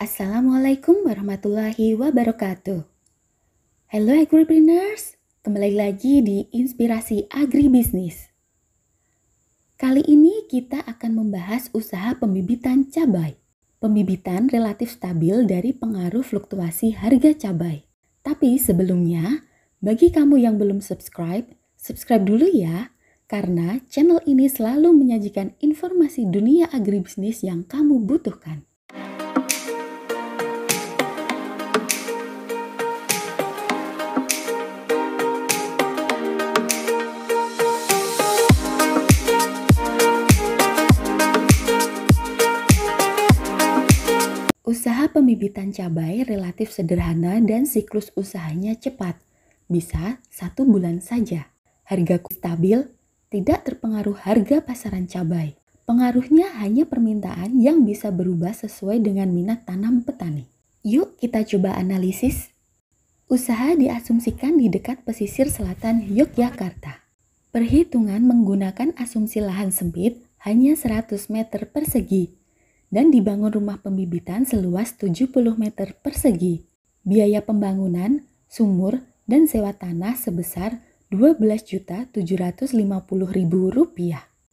Assalamualaikum warahmatullahi wabarakatuh. Hello agribusiness, kembali lagi di Inspirasi Agribisnis. Kali ini kita akan membahas usaha pembibitan cabai. Pembibitan relatif stabil dari pengaruh fluktuasi harga cabai. Tapi sebelumnya, bagi kamu yang belum subscribe, subscribe dulu ya, karena channel ini selalu menyajikan informasi dunia agribisnis yang kamu butuhkan. Pembibitan cabai relatif sederhana dan siklus usahanya cepat, bisa satu bulan saja. Harga stabil, tidak terpengaruh harga pasaran cabai. Pengaruhnya hanya permintaan yang bisa berubah sesuai dengan minat tanam petani. Yuk kita coba analisis. Usaha diasumsikan di dekat pesisir selatan Yogyakarta. Perhitungan menggunakan asumsi lahan sempit hanya 100 meter persegi dan dibangun rumah pembibitan seluas 70 meter persegi. Biaya pembangunan, sumur, dan sewa tanah sebesar Rp12.750.000.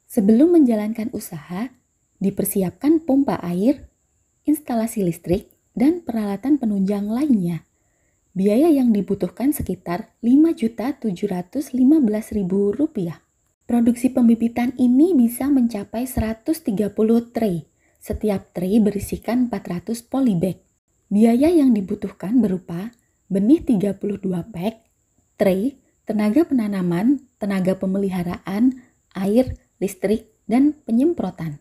Sebelum menjalankan usaha, dipersiapkan pompa air, instalasi listrik, dan peralatan penunjang lainnya. Biaya yang dibutuhkan sekitar Rp5.715.000. Produksi pembibitan ini bisa mencapai 130 tray setiap tray berisikan 400 polybag. Biaya yang dibutuhkan berupa benih 32 pack, tray, tenaga penanaman, tenaga pemeliharaan, air, listrik, dan penyemprotan.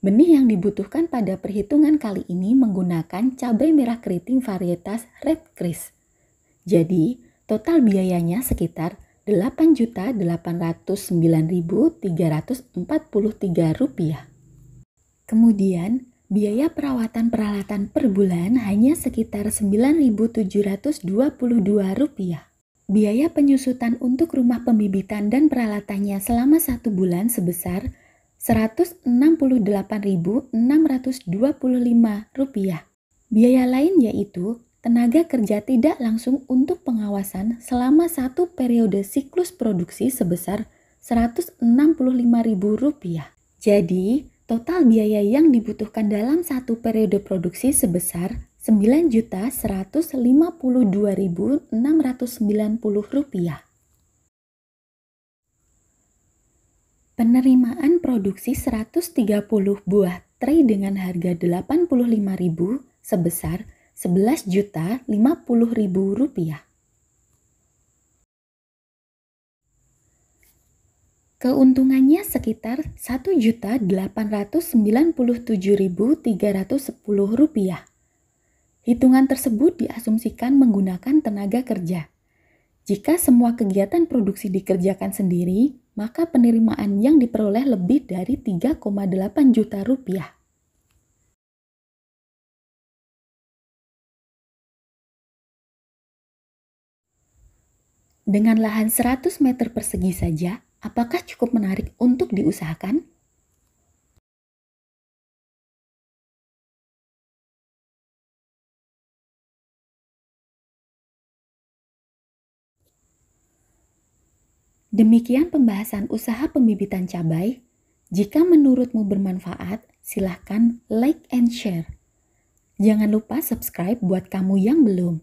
Benih yang dibutuhkan pada perhitungan kali ini menggunakan cabai merah keriting varietas Red Chris. Jadi, total biayanya sekitar 8.809.343 rupiah. Kemudian, biaya perawatan peralatan per bulan hanya sekitar Rp9.722. Biaya penyusutan untuk rumah pembibitan dan peralatannya selama satu bulan sebesar Rp168.625. Biaya lain yaitu tenaga kerja tidak langsung untuk pengawasan selama satu periode siklus produksi sebesar Rp165.000. Jadi, total biaya yang dibutuhkan dalam satu periode produksi sebesar Rp9.152.690. Penerimaan produksi 130 buah tray dengan harga Rp85.000 sebesar Rp11.050.000. Keuntungannya sekitar Rp1.897.310. Hitungan tersebut diasumsikan menggunakan tenaga kerja. Jika semua kegiatan produksi dikerjakan sendiri, maka penerimaan yang diperoleh lebih dari 3,8 juta rupiah. Dengan lahan 100 meter persegi saja, Apakah cukup menarik untuk diusahakan? Demikian pembahasan usaha pembibitan cabai. Jika menurutmu bermanfaat, silahkan like and share. Jangan lupa subscribe buat kamu yang belum.